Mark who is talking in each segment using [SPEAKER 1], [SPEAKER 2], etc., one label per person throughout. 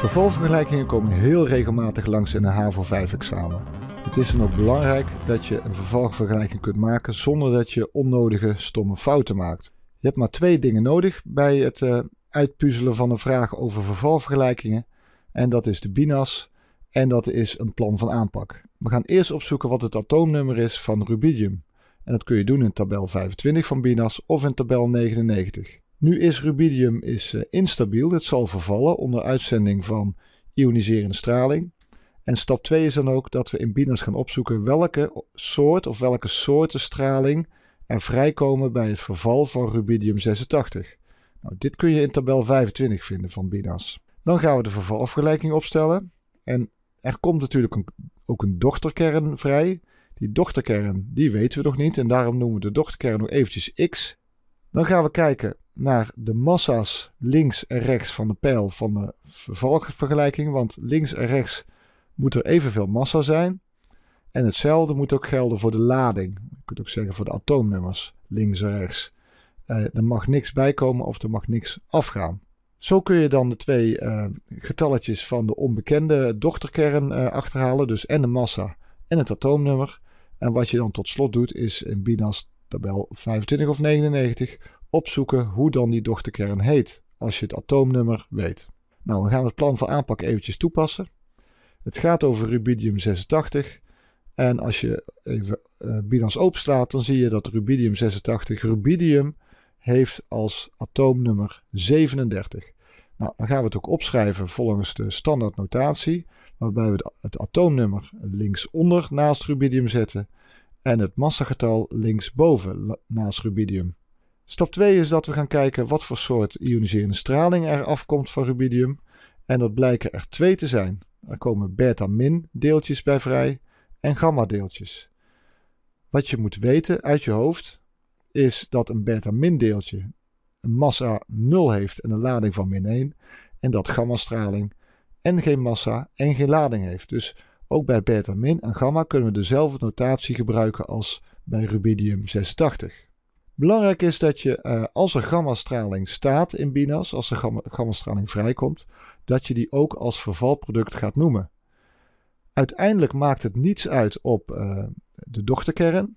[SPEAKER 1] Vervalvergelijkingen komen heel regelmatig langs in een HAVO 5-examen. Het is dan ook belangrijk dat je een vervalvergelijking kunt maken zonder dat je onnodige stomme fouten maakt. Je hebt maar twee dingen nodig bij het uh, uitpuzzelen van een vraag over vervalvergelijkingen. En dat is de BINAS en dat is een plan van aanpak. We gaan eerst opzoeken wat het atoomnummer is van rubidium. En dat kun je doen in tabel 25 van BINAS of in tabel 99. Nu is rubidium is, eh, instabiel. Het zal vervallen onder uitzending van ioniserende straling. En stap 2 is dan ook dat we in BINAS gaan opzoeken welke soort of welke soorten straling er vrijkomen bij het verval van rubidium 86. Nou, dit kun je in tabel 25 vinden van BINAS. Dan gaan we de vervalafgelijking opstellen. En er komt natuurlijk ook een dochterkern vrij. Die dochterkern, die weten we nog niet en daarom noemen we de dochterkern nog eventjes x. Dan gaan we kijken naar de massa's links en rechts van de pijl van de vervolgvergelijking, Want links en rechts moet er evenveel massa zijn. En hetzelfde moet ook gelden voor de lading. Je kunt ook zeggen voor de atoomnummers, links en rechts. Eh, er mag niks bijkomen of er mag niks afgaan. Zo kun je dan de twee eh, getalletjes van de onbekende dochterkern eh, achterhalen. Dus en de massa en het atoomnummer. En wat je dan tot slot doet is in Binas tabel 25 of 99 opzoeken hoe dan die dochterkern heet, als je het atoomnummer weet. Nou, we gaan het plan van aanpak eventjes toepassen. Het gaat over rubidium 86. En als je even uh, eh, Binance openslaat, dan zie je dat rubidium 86 rubidium heeft als atoomnummer 37. Nou, dan gaan we het ook opschrijven volgens de standaardnotatie, waarbij we het atoomnummer linksonder naast rubidium zetten en het massagetal linksboven naast rubidium. Stap 2 is dat we gaan kijken wat voor soort ioniserende straling er afkomt van rubidium. En dat blijken er twee te zijn. Er komen beta-min deeltjes bij vrij en gamma deeltjes. Wat je moet weten uit je hoofd is dat een beta-min deeltje een massa 0 heeft en een lading van min 1. En dat gamma-straling en geen massa en geen lading heeft. Dus ook bij beta-min en gamma kunnen we dezelfde notatie gebruiken als bij rubidium 86. Belangrijk is dat je, eh, als er gammastraling staat in Binas, als er gammastraling vrijkomt, dat je die ook als vervalproduct gaat noemen. Uiteindelijk maakt het niets uit op eh, de dochterkern,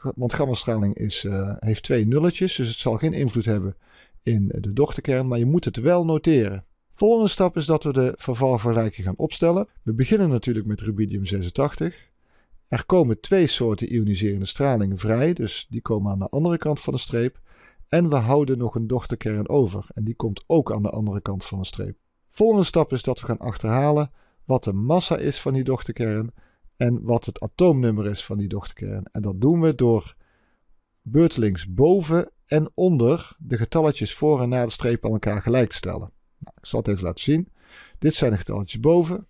[SPEAKER 1] want gammastraling is, eh, heeft twee nulletjes, dus het zal geen invloed hebben in de dochterkern, maar je moet het wel noteren. Volgende stap is dat we de vervalvergelijking gaan opstellen. We beginnen natuurlijk met rubidium 86. Er komen twee soorten ioniserende stralingen vrij, dus die komen aan de andere kant van de streep. En we houden nog een dochterkern over en die komt ook aan de andere kant van de streep. Volgende stap is dat we gaan achterhalen wat de massa is van die dochterkern en wat het atoomnummer is van die dochterkern. En dat doen we door beurtelings boven en onder de getalletjes voor en na de streep aan elkaar gelijk te stellen. Nou, ik zal het even laten zien. Dit zijn de getalletjes boven.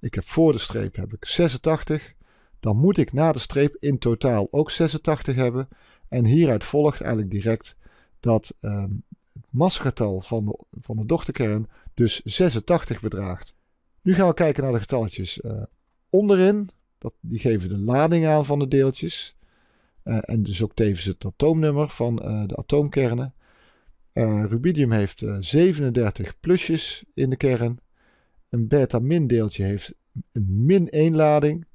[SPEAKER 1] Ik heb voor de streep heb ik 86 dan moet ik na de streep in totaal ook 86 hebben. En hieruit volgt eigenlijk direct dat ehm, het massagetal van de, van de dochterkern dus 86 bedraagt. Nu gaan we kijken naar de getalletjes eh, onderin. Dat, die geven de lading aan van de deeltjes. Eh, en dus ook tevens het atoomnummer van eh, de atoomkernen. rubidium heeft 37 plusjes in de kern. Een beta-min deeltje heeft een min 1 lading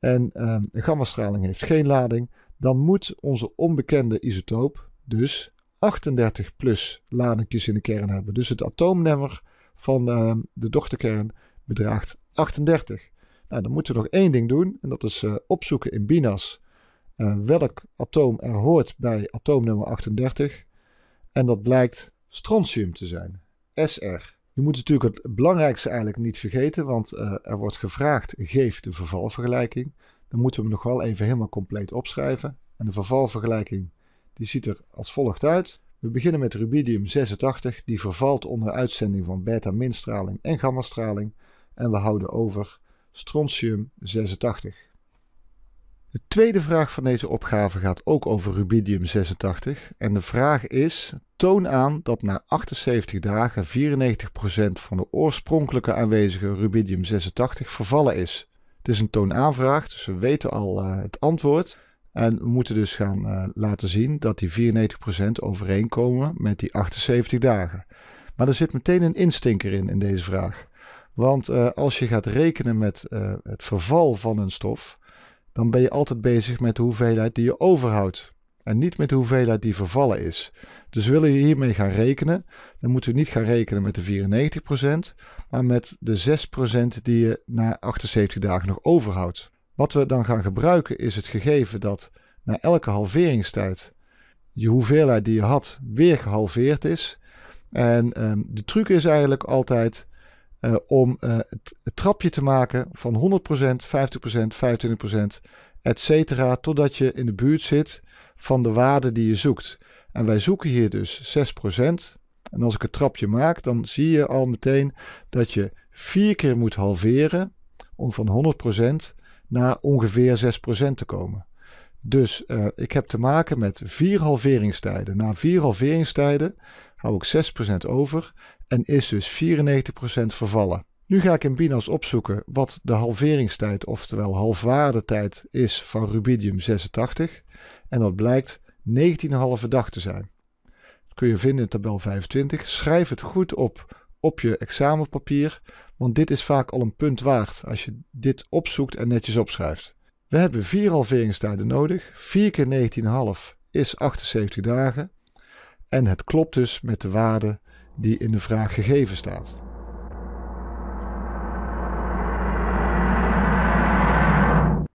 [SPEAKER 1] en uh, gammastraling heeft geen lading, dan moet onze onbekende isotoop dus 38 plus ladingjes in de kern hebben. Dus het atoomnummer van ehm, de dochterkern bedraagt 38. Nou, dan moeten we nog één ding doen en dat is eh, opzoeken in BINAS eh, welk atoom er hoort bij atoomnummer 38. En dat blijkt strontium te zijn, SR. Je moet natuurlijk het belangrijkste eigenlijk niet vergeten, want eh, er wordt gevraagd: geef de vervalvergelijking. Dan moeten we hem nog wel even helemaal compleet opschrijven. En de vervalvergelijking die ziet er als volgt uit. We beginnen met rubidium 86, die vervalt onder uitzending van beta-minstraling en gammastraling. En we houden over strontium 86. De tweede vraag van deze opgave gaat ook over rubidium 86 en de vraag is: toon aan dat na 78 dagen 94% van de oorspronkelijke aanwezige rubidium 86 vervallen is. Het is een toonaanvraag, dus we weten al eh, het antwoord. En we moeten dus gaan eh, laten zien dat die 94% overeenkomen met die 78 dagen. Maar er zit meteen een instinker in, in deze vraag. Want eh, als je gaat rekenen met het verval van een stof, dan ben je altijd bezig met de hoeveelheid die je overhoudt en niet met de hoeveelheid die vervallen is. Dus willen we hiermee gaan rekenen, dan moeten we niet gaan rekenen met de 94%, maar met de 6% die je na 78 dagen nog overhoudt. Wat we dan gaan gebruiken is het gegeven dat na elke halveringstijd je hoeveelheid die je had weer gehalveerd is. En ehm, de truc is eigenlijk altijd eh, om eh, het, trapje te maken van 100%, 50%, 25%, etc. totdat je in de buurt zit van de waarde die je zoekt. En wij zoeken hier dus 6%. En als ik het trapje maak, dan zie je al meteen dat je vier keer moet halveren om van 100% naar ongeveer 6% te komen. Dus eh, ik heb te maken met vier halveringstijden. Na vier halveringstijden hou ik 6% over en is dus 94% vervallen. Nu ga ik in binas opzoeken wat de halveringstijd, oftewel halfwaardetijd, is van rubidium 86. En dat blijkt 19,5 dag te zijn. Dat kun je vinden in tabel 25. Schrijf het goed op op je examenpapier, want dit is vaak al een punt waard als je dit opzoekt en netjes opschrijft. We hebben vier halveringstijden nodig. 4 keer 19,5 is 78 dagen. En het klopt dus met de waarde die in de vraag gegeven staat.